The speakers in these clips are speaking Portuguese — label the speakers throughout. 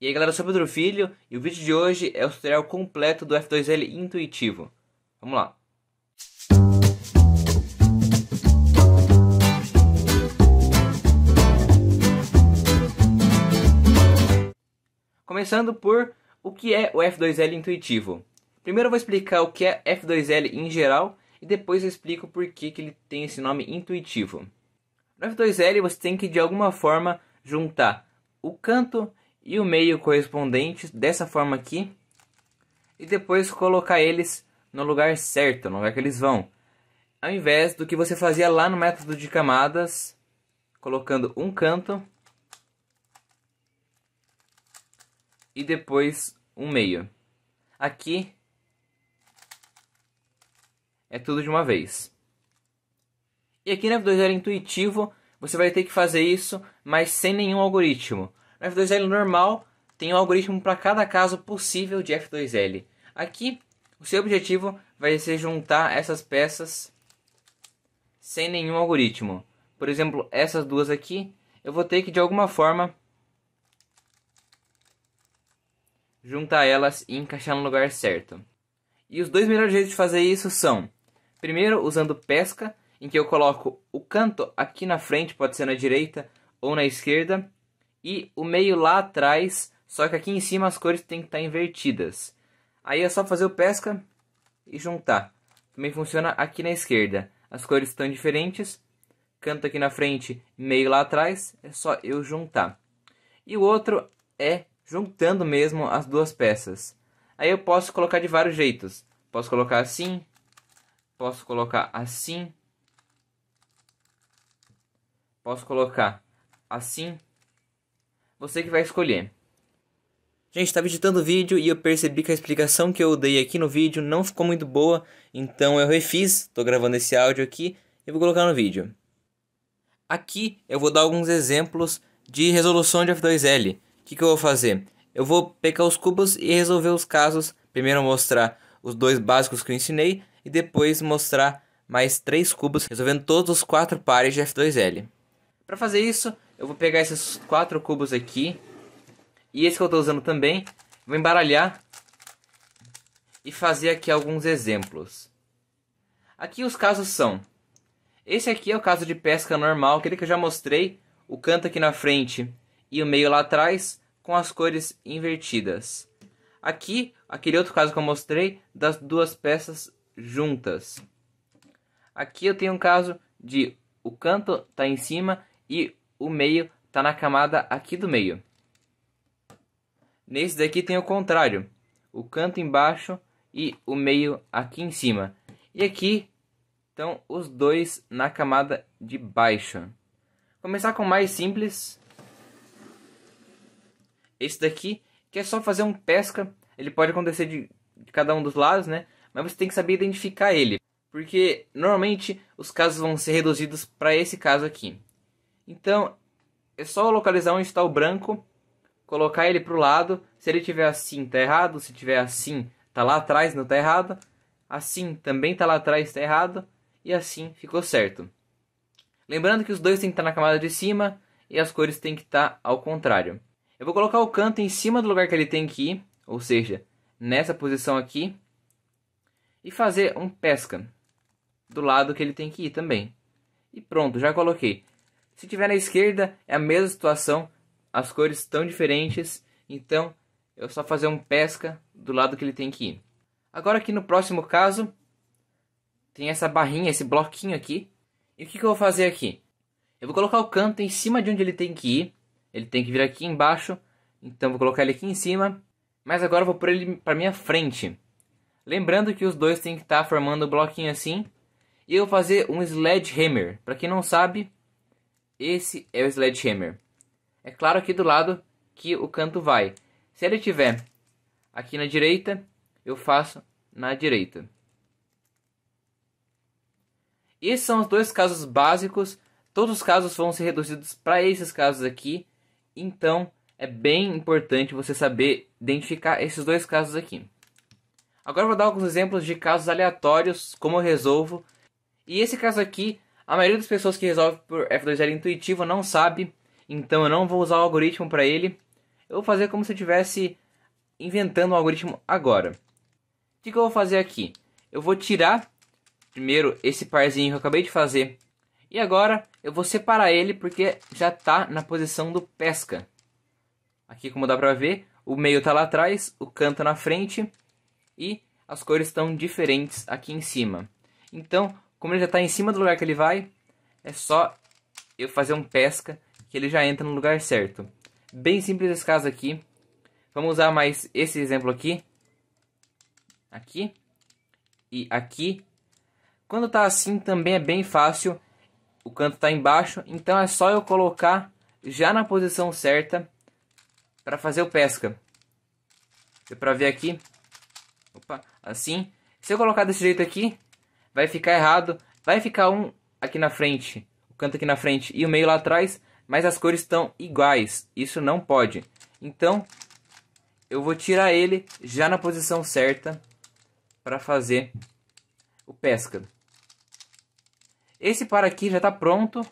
Speaker 1: E aí galera, eu sou Pedro Filho e o vídeo de hoje é o tutorial completo do F2L intuitivo. Vamos lá! Começando por o que é o F2L intuitivo. Primeiro eu vou explicar o que é F2L em geral e depois eu explico por que, que ele tem esse nome intuitivo. No F2L você tem que de alguma forma juntar o canto e o meio correspondente dessa forma aqui e depois colocar eles no lugar certo, no lugar que eles vão. Ao invés do que você fazia lá no método de camadas, colocando um canto e depois um meio. Aqui é tudo de uma vez. E aqui na né, F2 era intuitivo, você vai ter que fazer isso, mas sem nenhum algoritmo. No F2L normal, tem um algoritmo para cada caso possível de F2L. Aqui, o seu objetivo vai ser juntar essas peças sem nenhum algoritmo. Por exemplo, essas duas aqui, eu vou ter que de alguma forma juntar elas e encaixar no lugar certo. E os dois melhores jeitos de fazer isso são: primeiro, usando pesca, em que eu coloco o canto aqui na frente, pode ser na direita ou na esquerda, e o meio lá atrás, só que aqui em cima as cores têm que estar invertidas. Aí é só fazer o pesca e juntar. Também funciona aqui na esquerda. As cores estão diferentes, canto aqui na frente, meio lá atrás, é só eu juntar. E o outro é juntando mesmo as duas peças. Aí eu posso colocar de vários jeitos. Posso colocar assim, posso colocar assim, posso colocar assim você que vai escolher. Gente, estava tá editando o vídeo e eu percebi que a explicação que eu dei aqui no vídeo não ficou muito boa, então eu refiz, estou gravando esse áudio aqui e vou colocar no vídeo. Aqui eu vou dar alguns exemplos de resolução de F2L. O que, que eu vou fazer? Eu vou pegar os cubos e resolver os casos, primeiro mostrar os dois básicos que eu ensinei e depois mostrar mais três cubos, resolvendo todos os quatro pares de F2L. Para fazer isso, eu vou pegar esses quatro cubos aqui. E esse que eu estou usando também. Vou embaralhar. E fazer aqui alguns exemplos. Aqui os casos são. Esse aqui é o caso de pesca normal, aquele que eu já mostrei. O canto aqui na frente e o meio lá atrás com as cores invertidas. Aqui, aquele outro caso que eu mostrei, das duas peças juntas. Aqui eu tenho um caso de o canto está em cima e o meio está na camada aqui do meio. Nesse daqui tem o contrário, o canto embaixo e o meio aqui em cima. E aqui estão os dois na camada de baixo. Vou começar com o mais simples. Esse daqui, que é só fazer um pesca. Ele pode acontecer de, de cada um dos lados, né? Mas você tem que saber identificar ele. Porque normalmente os casos vão ser reduzidos para esse caso aqui. Então, é só localizar onde está o branco, colocar ele para o lado. Se ele tiver assim, tá errado. Se tiver assim, tá lá atrás, não tá errado. Assim, também tá lá atrás, tá errado. E assim, ficou certo. Lembrando que os dois têm que estar tá na camada de cima e as cores têm que estar tá ao contrário. Eu vou colocar o canto em cima do lugar que ele tem que ir, ou seja, nessa posição aqui, e fazer um pesca do lado que ele tem que ir também. E pronto, já coloquei. Se tiver na esquerda, é a mesma situação, as cores estão diferentes, então é só fazer um pesca do lado que ele tem que ir. Agora aqui no próximo caso, tem essa barrinha, esse bloquinho aqui. E o que, que eu vou fazer aqui? Eu vou colocar o canto em cima de onde ele tem que ir. Ele tem que vir aqui embaixo, então vou colocar ele aqui em cima. Mas agora eu vou pôr ele para minha frente. Lembrando que os dois têm que estar tá formando o um bloquinho assim. E eu vou fazer um sledgehammer. Para quem não sabe, esse é o Sledgehammer. É claro aqui do lado que o canto vai. Se ele tiver aqui na direita, eu faço na direita. Esses são os dois casos básicos. Todos os casos vão ser reduzidos para esses casos aqui. Então, é bem importante você saber identificar esses dois casos aqui. Agora vou dar alguns exemplos de casos aleatórios, como eu resolvo. E esse caso aqui a maioria das pessoas que resolve por F2L intuitivo não sabe, então eu não vou usar o algoritmo para ele. Eu vou fazer como se eu estivesse inventando um algoritmo agora. O que, que eu vou fazer aqui? Eu vou tirar primeiro esse parzinho que eu acabei de fazer. E agora eu vou separar ele porque já está na posição do pesca. Aqui como dá para ver, o meio está lá atrás, o canto na frente e as cores estão diferentes aqui em cima. Então, como ele já está em cima do lugar que ele vai, é só eu fazer um pesca que ele já entra no lugar certo. Bem simples esse caso aqui. Vamos usar mais esse exemplo aqui. Aqui. E aqui. Quando está assim também é bem fácil. O canto está embaixo, então é só eu colocar já na posição certa para fazer o pesca. Deu para ver aqui? Opa, assim. Se eu colocar desse jeito aqui, vai ficar errado, vai ficar um aqui na frente, o canto aqui na frente e o meio lá atrás, mas as cores estão iguais. Isso não pode. Então, eu vou tirar ele já na posição certa para fazer o pesca. Esse par aqui já está pronto,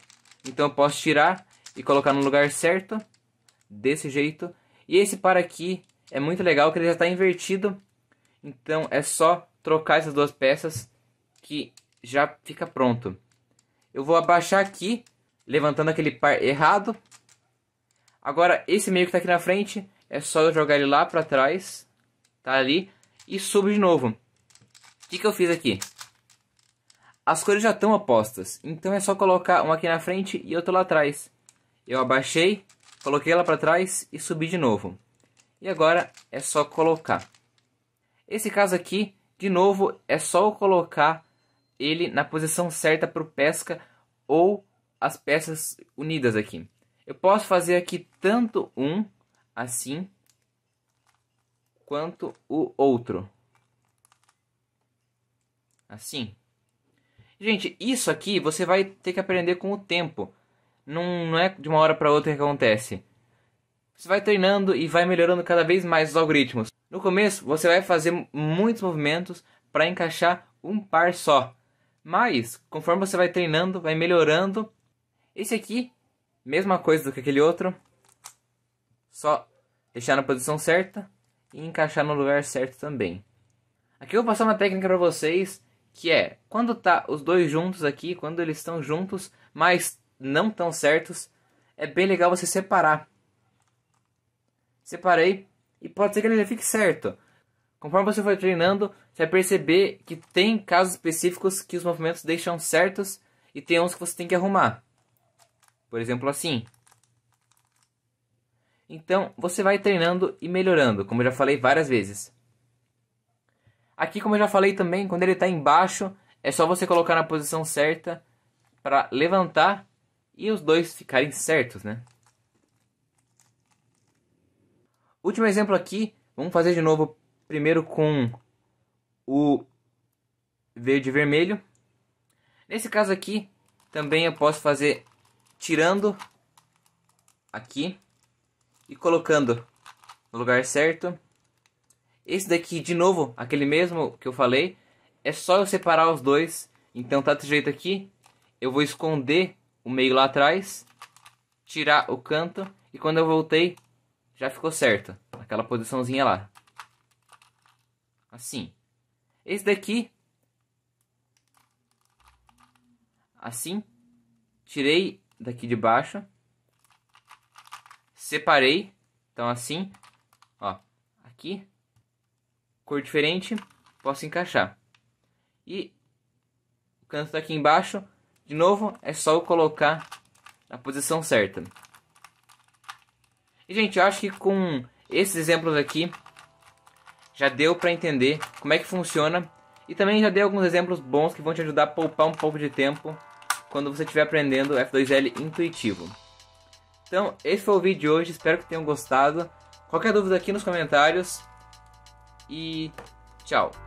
Speaker 1: então eu posso tirar e colocar no lugar certo, desse jeito. E esse par aqui é muito legal que ele já está invertido, então é só trocar essas duas peças que já fica pronto. Eu vou abaixar aqui, levantando aquele par errado. Agora, esse meio que está aqui na frente, é só eu jogar ele lá para trás. Tá ali. E subo de novo. O que, que eu fiz aqui? As cores já estão apostas. Então é só colocar uma aqui na frente e outra lá atrás. Eu abaixei, coloquei ela para trás e subi de novo. E agora é só colocar. Esse caso aqui, de novo, é só eu colocar ele na posição certa para o pesca ou as peças unidas aqui. Eu posso fazer aqui tanto um assim quanto o outro. Assim. Gente, isso aqui você vai ter que aprender com o tempo. Não, não é de uma hora para outra que acontece. Você vai treinando e vai melhorando cada vez mais os algoritmos. No começo, você vai fazer muitos movimentos para encaixar um par só. Mas, conforme você vai treinando, vai melhorando. Esse aqui, mesma coisa do que aquele outro. Só deixar na posição certa e encaixar no lugar certo também. Aqui eu vou passar uma técnica para vocês, que é quando tá os dois juntos aqui, quando eles estão juntos, mas não tão certos, é bem legal você separar. Separei e pode ser que ele fique certo, Conforme você for treinando, você vai perceber que tem casos específicos que os movimentos deixam certos e tem uns que você tem que arrumar. Por exemplo, assim. Então, você vai treinando e melhorando, como eu já falei várias vezes. Aqui, como eu já falei também, quando ele está embaixo, é só você colocar na posição certa para levantar e os dois ficarem certos, né? Último exemplo aqui, vamos fazer de novo Primeiro com o verde e vermelho. Nesse caso aqui, também eu posso fazer tirando aqui e colocando no lugar certo. Esse daqui, de novo, aquele mesmo que eu falei, é só eu separar os dois. Então tá desse jeito aqui, eu vou esconder o meio lá atrás, tirar o canto e quando eu voltei, já ficou certo, aquela posiçãozinha lá assim. Esse daqui, assim, tirei daqui de baixo, separei, então assim, ó, aqui, cor diferente, posso encaixar. E o canto daqui tá embaixo, de novo, é só eu colocar na posição certa. E, gente, eu acho que com esses exemplos aqui, já deu para entender como é que funciona e também já dei alguns exemplos bons que vão te ajudar a poupar um pouco de tempo quando você estiver aprendendo F2L intuitivo. Então, esse foi o vídeo de hoje, espero que tenham gostado. Qualquer dúvida aqui nos comentários e tchau!